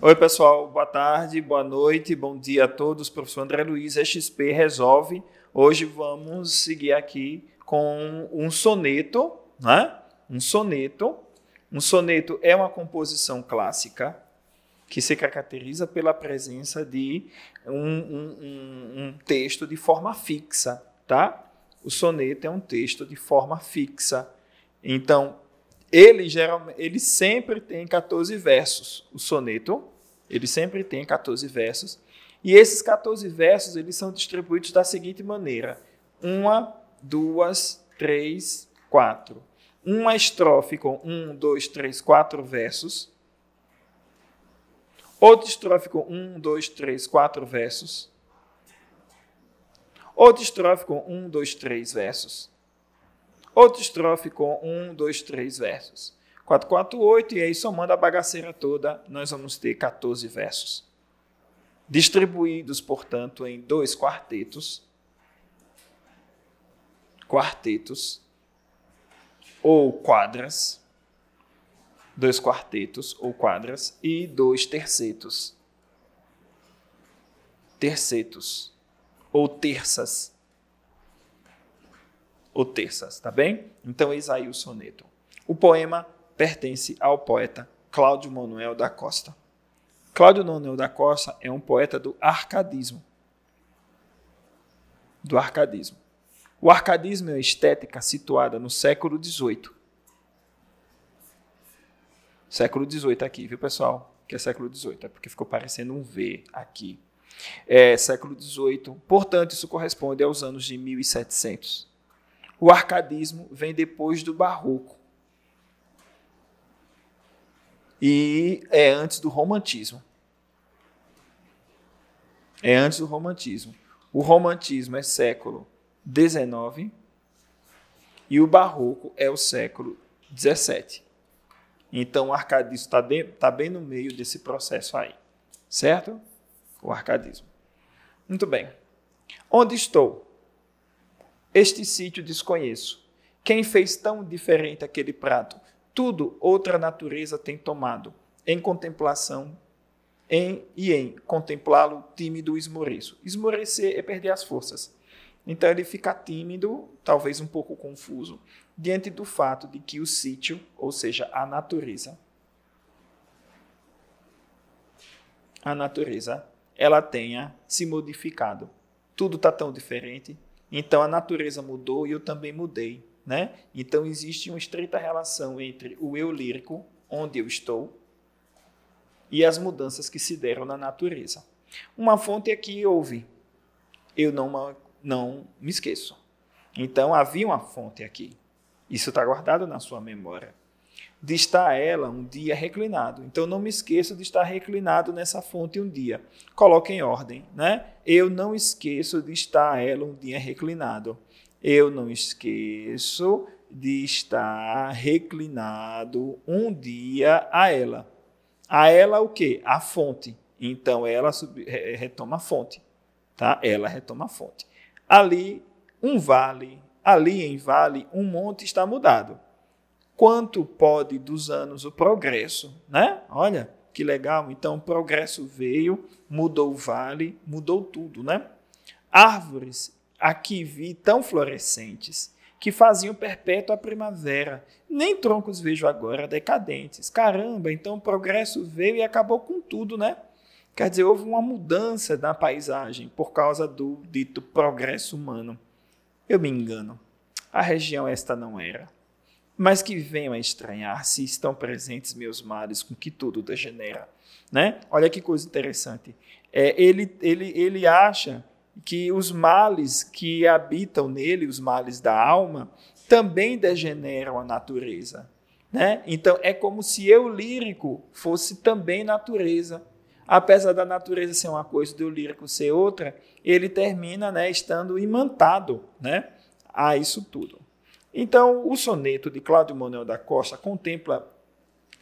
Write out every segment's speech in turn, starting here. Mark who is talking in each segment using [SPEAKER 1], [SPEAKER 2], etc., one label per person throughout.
[SPEAKER 1] Oi, pessoal, boa tarde, boa noite, bom dia a todos. Professor André Luiz, XP Resolve. Hoje vamos seguir aqui com um soneto, né? Um soneto. Um soneto é uma composição clássica que se caracteriza pela presença de um, um, um, um texto de forma fixa, tá? O soneto é um texto de forma fixa. Então, ele, geral, ele sempre tem 14 versos, o soneto, ele sempre tem 14 versos. E esses 14 versos eles são distribuídos da seguinte maneira: uma, duas, três, quatro. Uma estrofe com um, dois, três, quatro versos. Outra estrofe com um, dois, três, quatro versos. Outra estrofe com um, dois, três versos outra estrofe com um, dois, três versos. 4, 4, 8, e aí somando a bagaceira toda, nós vamos ter 14 versos. Distribuídos, portanto, em dois quartetos, quartetos ou quadras, dois quartetos ou quadras e dois tercetos, tercetos ou terças ou terças, tá bem? Então, eis aí o soneto. O poema pertence ao poeta Cláudio Manuel da Costa. Cláudio Manuel da Costa é um poeta do arcadismo. Do arcadismo. O arcadismo é uma estética situada no século XVIII. Século XVIII aqui, viu, pessoal? Que é século XVIII, é porque ficou parecendo um V aqui. É século XVIII. Portanto, isso corresponde aos anos de 1700. O arcadismo vem depois do barroco. E é antes do romantismo. É antes do romantismo. O romantismo é século XIX e o barroco é o século XVII. Então o arcadismo está tá bem no meio desse processo aí, certo? O arcadismo. Muito bem. Onde estou? Este sítio desconheço. Quem fez tão diferente aquele prato? Tudo outra natureza tem tomado, em contemplação em e em contemplá-lo tímido esmoreço. Esmorecer é perder as forças. Então ele fica tímido, talvez um pouco confuso, diante do fato de que o sítio, ou seja, a natureza, a natureza, ela tenha se modificado. Tudo está tão diferente, então a natureza mudou e eu também mudei, né? Então existe uma estreita relação entre o eu lírico, onde eu estou, e as mudanças que se deram na natureza. Uma fonte aqui é houve. Eu não, não me esqueço. Então havia uma fonte aqui. Isso está guardado na sua memória de estar ela um dia reclinado. Então não me esqueço de estar reclinado nessa fonte um dia. Coloque em ordem, né? Eu não esqueço de estar ela um dia reclinado. Eu não esqueço de estar reclinado um dia a ela. A ela o quê? A fonte. Então ela retoma a fonte, tá? Ela retoma a fonte. Ali um vale, ali em vale um monte está mudado quanto pode dos anos o progresso, né? Olha que legal, então o progresso veio, mudou o vale, mudou tudo, né? Árvores aqui vi tão florescentes, que faziam perpétua a primavera. Nem troncos vejo agora decadentes. Caramba, então o progresso veio e acabou com tudo, né? Quer dizer, houve uma mudança na paisagem por causa do dito progresso humano. Eu me engano. A região esta não era mas que venham a estranhar se estão presentes meus males com que tudo degenera. Né? Olha que coisa interessante. É, ele, ele, ele acha que os males que habitam nele, os males da alma, também degeneram a natureza. Né? Então, é como se eu lírico fosse também natureza. Apesar da natureza ser uma coisa, do lírico ser outra, ele termina né, estando imantado né, a isso tudo. Então, o soneto de Cláudio Manuel da Costa contempla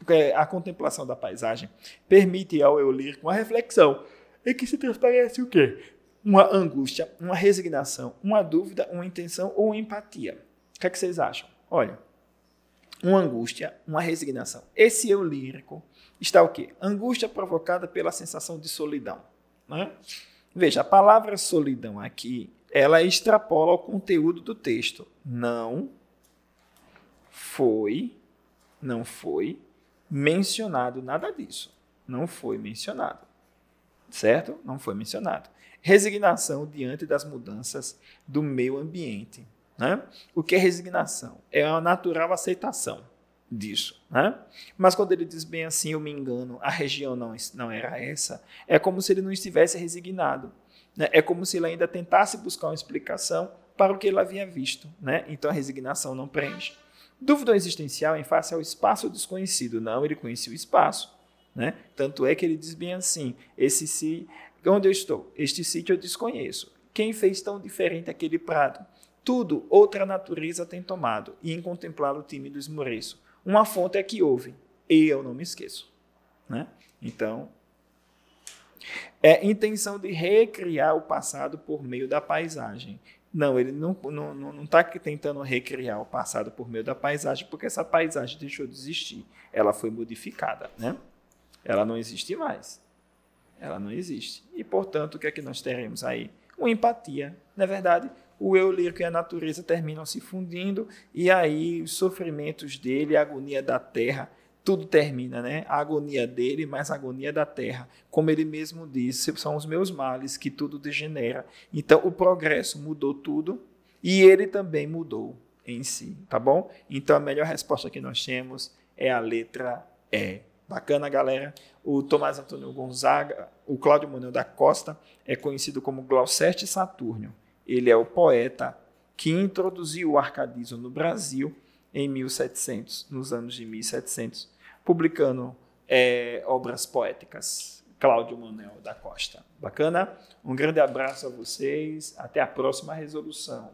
[SPEAKER 1] é, a contemplação da paisagem, permite ao eu lírico uma reflexão, em que se transparece o quê? Uma angústia, uma resignação, uma dúvida, uma intenção ou uma empatia. O que, é que vocês acham? Olha, uma angústia, uma resignação. Esse eu lírico está o quê? Angústia provocada pela sensação de solidão. Né? Veja, a palavra solidão aqui, ela extrapola o conteúdo do texto. Não foi, não foi mencionado nada disso. Não foi mencionado. Certo? Não foi mencionado. Resignação diante das mudanças do meio ambiente. Né? O que é resignação? É a natural aceitação disso. Né? Mas quando ele diz bem assim, eu me engano, a região não, não era essa, é como se ele não estivesse resignado. Né? É como se ele ainda tentasse buscar uma explicação para o que ele havia visto. Né? Então a resignação não preenche. Dúvida existencial em face ao espaço desconhecido. Não, ele conhecia o espaço. Né? Tanto é que ele diz bem assim: esse si, onde eu estou? Este sítio eu desconheço. Quem fez tão diferente aquele prado? Tudo outra natureza tem tomado, e em contemplá-lo tímido esmoreço. Uma fonte é que houve, e eu não me esqueço. Né? Então, é intenção de recriar o passado por meio da paisagem. Não, ele não está não, não tá tentando recriar o passado por meio da paisagem, porque essa paisagem deixou de existir. Ela foi modificada, né? Ela não existe mais. Ela não existe. E, portanto, o que é que nós teremos aí? Uma empatia, na é verdade? O eu lírico e a natureza terminam se fundindo, e aí os sofrimentos dele, a agonia da terra, tudo termina, né? A agonia dele, mais a agonia da terra. Como ele mesmo disse, são os meus males que tudo degenera. Então, o progresso mudou tudo e ele também mudou em si, tá bom? Então, a melhor resposta que nós temos é a letra E. Bacana, galera. O Tomás Antônio Gonzaga, o Cláudio Manuel da Costa, é conhecido como Glauceste Saturnio. Ele é o poeta que introduziu o arcadismo no Brasil em 1700, nos anos de 1700 publicando é, obras poéticas. Cláudio Manuel da Costa. Bacana? Um grande abraço a vocês. Até a próxima resolução.